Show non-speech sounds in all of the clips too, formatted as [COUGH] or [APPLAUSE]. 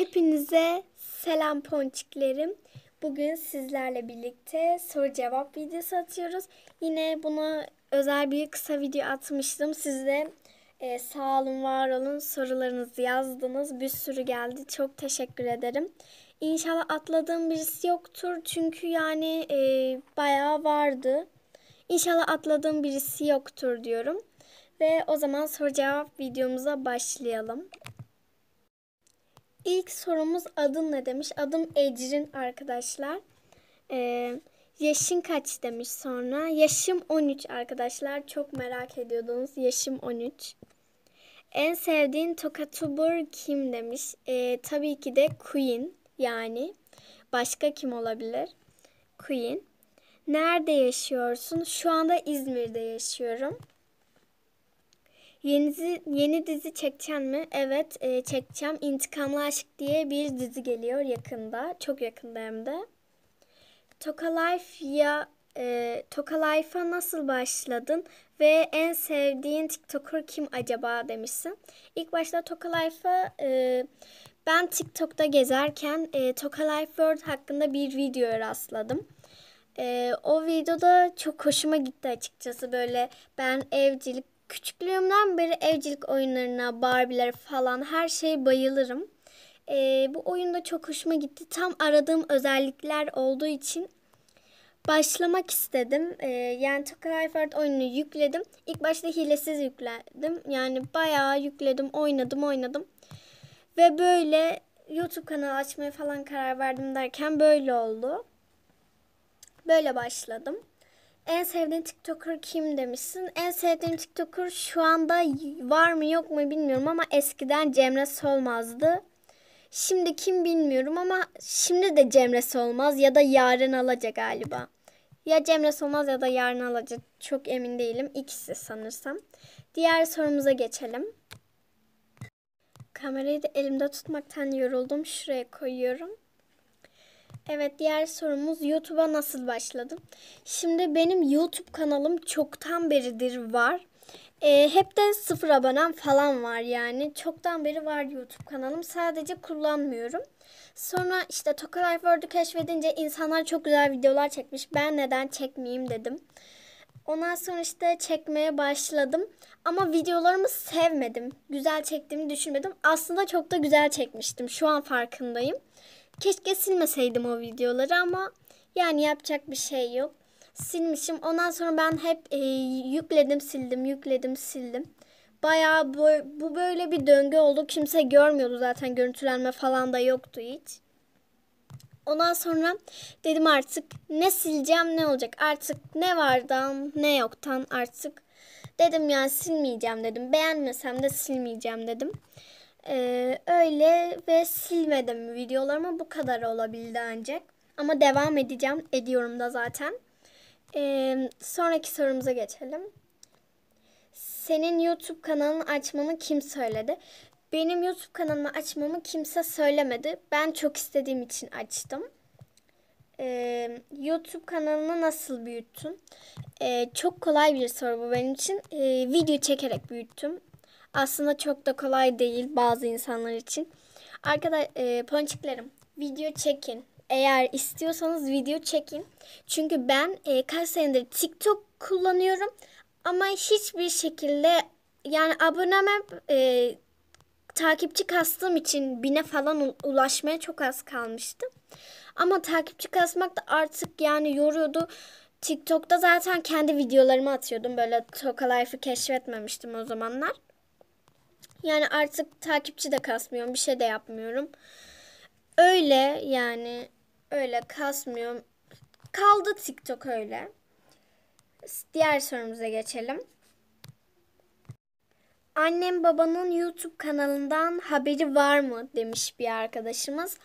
Hepinize selam ponçiklerim. Bugün sizlerle birlikte soru cevap videosu atıyoruz. Yine buna özel bir kısa video atmıştım. Siz e, sağ olun, var olun sorularınızı yazdınız. Bir sürü geldi. Çok teşekkür ederim. İnşallah atladığım birisi yoktur. Çünkü yani e, bayağı vardı. İnşallah atladığım birisi yoktur diyorum. Ve o zaman soru cevap videomuza başlayalım. İlk sorumuz adın ne demiş. Adım Ecrin arkadaşlar. Ee, yaşın kaç demiş sonra. Yaşım 13 arkadaşlar. Çok merak ediyordunuz. Yaşım 13. En sevdiğin tokatubur kim demiş. Ee, tabii ki de Queen yani. Başka kim olabilir? Queen. Nerede yaşıyorsun? Şu anda İzmir'de yaşıyorum. Yeni, yeni dizi çekeceğim mi? Evet e, çekeceğim. İntikamlı Aşk diye bir dizi geliyor yakında. Çok yakında hem de. Toka Life ya e, Toka Life'a nasıl başladın ve en sevdiğin TikToker kim acaba demişsin. İlk başta Toka Life'a e, ben TikTok'ta gezerken e, Toka Life World hakkında bir videoya rastladım. E, o videoda çok hoşuma gitti açıkçası böyle ben evcilik Küçüklüğümden beri evcilik oyunlarına, Barbie'lere falan her şeye bayılırım. Ee, bu oyunda çok hoşuma gitti. Tam aradığım özellikler olduğu için başlamak istedim. Ee, yani Tokayfart oyununu yükledim. İlk başta hilesiz yükledim. Yani bayağı yükledim, oynadım, oynadım. Ve böyle YouTube kanalı açmaya falan karar verdim derken böyle oldu. Böyle başladım en sevdiğin TikToker kim demişsin. En sevdiğim TikToker şu anda var mı yok mu bilmiyorum ama eskiden Cemre Solmaz'dı. Şimdi kim bilmiyorum ama şimdi de Cemre Solmaz ya da yarın alacak galiba. Ya Cemre Solmaz ya da yarın alacak çok emin değilim. İkisi sanırsam. Diğer sorumuza geçelim. Kamerayı da elimde tutmaktan yoruldum. Şuraya koyuyorum. Evet diğer sorumuz YouTube'a nasıl başladım? Şimdi benim YouTube kanalım çoktan beridir var. E, hep de sıfır abonem falan var yani. Çoktan beri var YouTube kanalım. Sadece kullanmıyorum. Sonra işte Toka Life World'u keşfedince insanlar çok güzel videolar çekmiş. Ben neden çekmeyeyim dedim. Ondan sonra işte çekmeye başladım. Ama videolarımı sevmedim. Güzel çektiğimi düşünmedim. Aslında çok da güzel çekmiştim. Şu an farkındayım. Keşke silmeseydim o videoları ama yani yapacak bir şey yok. Silmişim. Ondan sonra ben hep e, yükledim sildim yükledim sildim. Bayağı bu, bu böyle bir döngü oldu. Kimse görmüyordu zaten görüntülenme falan da yoktu hiç. Ondan sonra dedim artık ne sileceğim ne olacak artık ne vardan ne yoktan artık dedim yani silmeyeceğim dedim beğenmesem de silmeyeceğim dedim. Ee, öyle ve silmedim videolarımı bu kadar olabildi ancak. Ama devam edeceğim. Ediyorum da zaten. Ee, sonraki sorumuza geçelim. Senin YouTube kanalını açmanı kim söyledi? Benim YouTube kanalımı açmamı kimse söylemedi. Ben çok istediğim için açtım. Ee, YouTube kanalını nasıl büyüttün? Ee, çok kolay bir soru bu benim için. Ee, video çekerek büyüttüm aslında çok da kolay değil bazı insanlar için. Arkadaş e, ponçiklerim video çekin. Eğer istiyorsanız video çekin. Çünkü ben e, kaç senedir TikTok kullanıyorum ama hiçbir şekilde yani aboneme e, takipçi kastığım için bine falan ulaşmaya çok az kalmıştı. Ama takipçi kasmak da artık yani yoruyordu. TikTok'ta zaten kendi videolarımı atıyordum. Böyle Toka Life'ı keşfetmemiştim o zamanlar. Yani artık takipçi de kasmıyorum. Bir şey de yapmıyorum. Öyle yani öyle kasmıyorum. Kaldı TikTok öyle. Diğer sorumuza geçelim. Annem babanın YouTube kanalından haberi var mı demiş bir arkadaşımız.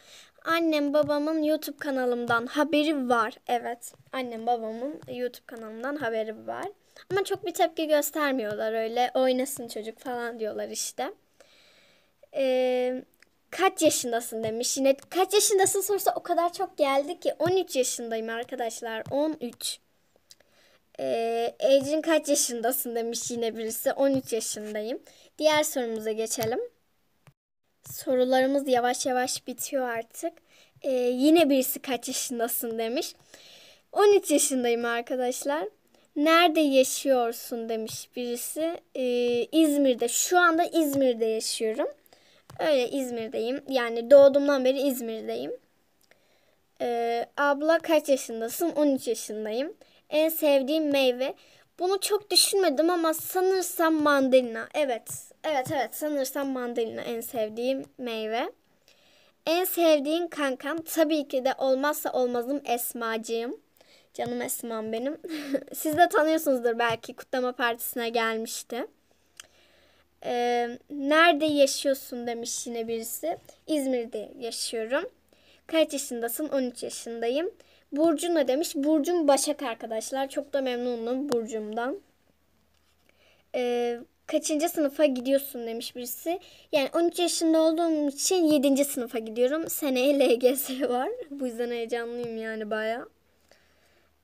Annem babamın YouTube kanalımdan haberi var. Evet, annem babamın YouTube kanalımdan haberi var. Ama çok bir tepki göstermiyorlar öyle. Oynasın çocuk falan diyorlar işte. Ee, kaç yaşındasın demiş. Yine kaç yaşındasın sorusu o kadar çok geldi ki 13 yaşındayım arkadaşlar. 13. Ee, Ecrin kaç yaşındasın demiş yine birisi. 13 yaşındayım. Diğer sorumuza geçelim. Sorularımız yavaş yavaş bitiyor artık. Ee, yine birisi kaç yaşındasın demiş. 13 yaşındayım arkadaşlar. Nerede yaşıyorsun demiş birisi. Ee, İzmir'de. Şu anda İzmir'de yaşıyorum. Öyle İzmir'deyim. Yani doğduğumdan beri İzmir'deyim. Ee, abla kaç yaşındasın? 13 yaşındayım. En sevdiğim meyve. Bunu çok düşünmedim ama sanırsam mandalina. Evet. Evet evet sanırsam mandalina en sevdiğim meyve. En sevdiğin kankam tabii ki de olmazsa olmazım Esmacığım. Canım Esma'm benim. [LAUGHS] Siz de tanıyorsunuzdur belki kutlama partisine gelmişti. Ee, nerede yaşıyorsun demiş yine birisi. İzmir'de yaşıyorum. Kaç yaşındasın? 13 yaşındayım. Burcu ne demiş? Burcum Başak arkadaşlar. Çok da memnunum Burcum'dan. Ee, kaçıncı sınıfa gidiyorsun demiş birisi. Yani 13 yaşında olduğum için 7. sınıfa gidiyorum. Seneye LGS var. [LAUGHS] Bu yüzden heyecanlıyım yani bayağı.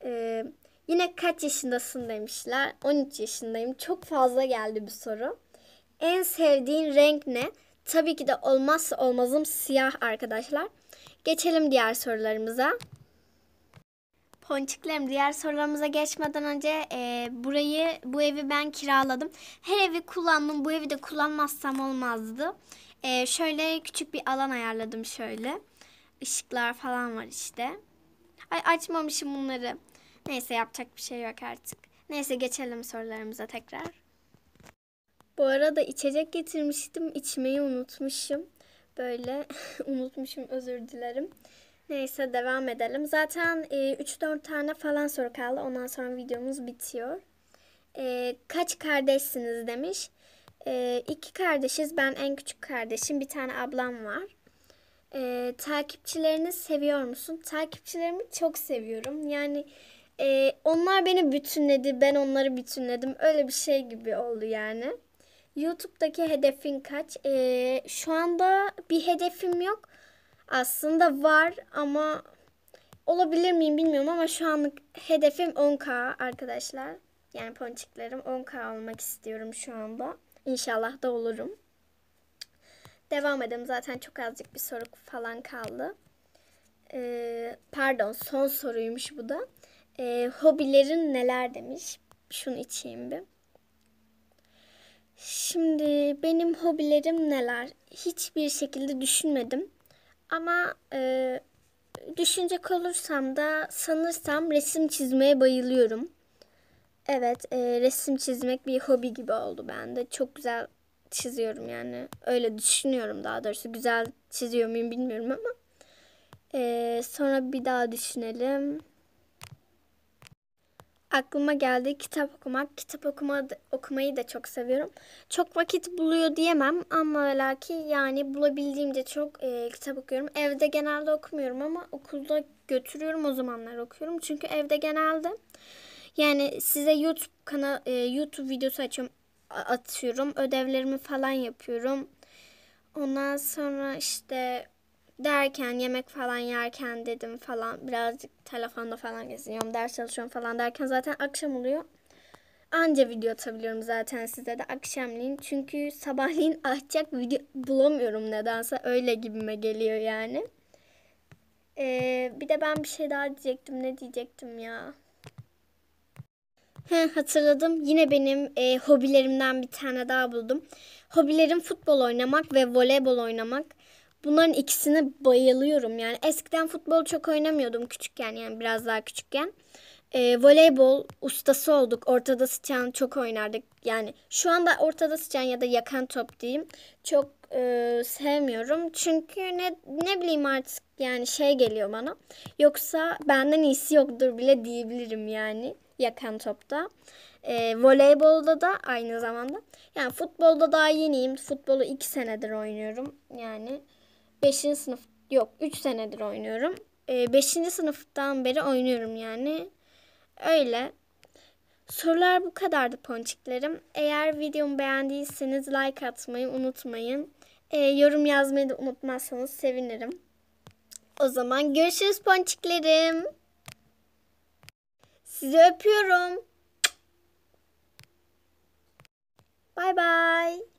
Ee, yine kaç yaşındasın demişler. 13 yaşındayım. Çok fazla geldi bir soru. En sevdiğin renk ne? Tabii ki de olmazsa olmazım siyah arkadaşlar. Geçelim diğer sorularımıza. Ponçiklerim diğer sorularımıza geçmeden önce e, burayı bu evi ben kiraladım. Her evi kullandım. Bu evi de kullanmazsam olmazdı. E, şöyle küçük bir alan ayarladım şöyle. Işıklar falan var işte. Ay açmamışım bunları. Neyse yapacak bir şey yok artık. Neyse geçelim sorularımıza tekrar. Bu arada içecek getirmiştim. içmeyi unutmuşum. Böyle [LAUGHS] unutmuşum özür dilerim. Neyse devam edelim. Zaten e, 3-4 tane falan soru kaldı. Ondan sonra videomuz bitiyor. E, kaç kardeşsiniz demiş. E, iki kardeşiz. Ben en küçük kardeşim. Bir tane ablam var. E, takipçilerini seviyor musun? Takipçilerimi çok seviyorum. Yani e, onlar beni bütünledi, ben onları bütünledim. Öyle bir şey gibi oldu yani. YouTube'daki hedefin kaç? E, şu anda bir hedefim yok. Aslında var ama olabilir miyim bilmiyorum ama şu anlık hedefim 10K arkadaşlar. Yani ponçiklerim 10K olmak istiyorum şu anda. İnşallah da olurum. Devam edelim. Zaten çok azıcık bir soru falan kaldı. Ee, pardon son soruymuş bu da. E, hobilerin neler demiş. Şunu içeyim bir. Şimdi benim hobilerim neler? Hiçbir şekilde düşünmedim. Ama e, düşünecek olursam da sanırsam resim çizmeye bayılıyorum. Evet, e, resim çizmek bir hobi gibi oldu bende. Çok güzel çiziyorum yani. Öyle düşünüyorum daha doğrusu. Güzel çiziyor muyum bilmiyorum ama. E, sonra bir daha düşünelim aklıma geldi kitap okumak. Kitap okuma, okumayı da çok seviyorum. Çok vakit buluyor diyemem ama belki yani bulabildiğimce çok e, kitap okuyorum. Evde genelde okumuyorum ama okulda götürüyorum o zamanlar okuyorum. Çünkü evde genelde yani size YouTube kanal e, YouTube videosu açıyorum atıyorum. Ödevlerimi falan yapıyorum. Ondan sonra işte derken yemek falan yerken dedim falan birazcık telefonda falan geziniyorum ders çalışıyorum falan derken zaten akşam oluyor. Anca video atabiliyorum zaten size de akşamleyin. Çünkü sabahleyin [LAUGHS] açacak video bulamıyorum nedense öyle gibime geliyor yani. Ee, bir de ben bir şey daha diyecektim ne diyecektim ya. He, hatırladım. Yine benim e, hobilerimden bir tane daha buldum. Hobilerim futbol oynamak ve voleybol oynamak. Bunların ikisine bayılıyorum. Yani eskiden futbol çok oynamıyordum küçükken yani biraz daha küçükken. E, voleybol ustası olduk. Ortada sıçan çok oynardık. Yani şu anda ortada sıçan ya da yakan top diyeyim. Çok e, sevmiyorum. Çünkü ne, ne bileyim artık yani şey geliyor bana. Yoksa benden iyisi yoktur bile diyebilirim yani yakan topta. E, voleybolda da aynı zamanda. Yani futbolda daha yeniyim. Futbolu iki senedir oynuyorum. Yani 5. sınıf yok 3 senedir oynuyorum. 5. E, ee, sınıftan beri oynuyorum yani. Öyle. Sorular bu kadardı ponçiklerim. Eğer videomu beğendiyseniz like atmayı unutmayın. E, yorum yazmayı da unutmazsanız sevinirim. O zaman görüşürüz ponçiklerim. Sizi öpüyorum. Bay bay.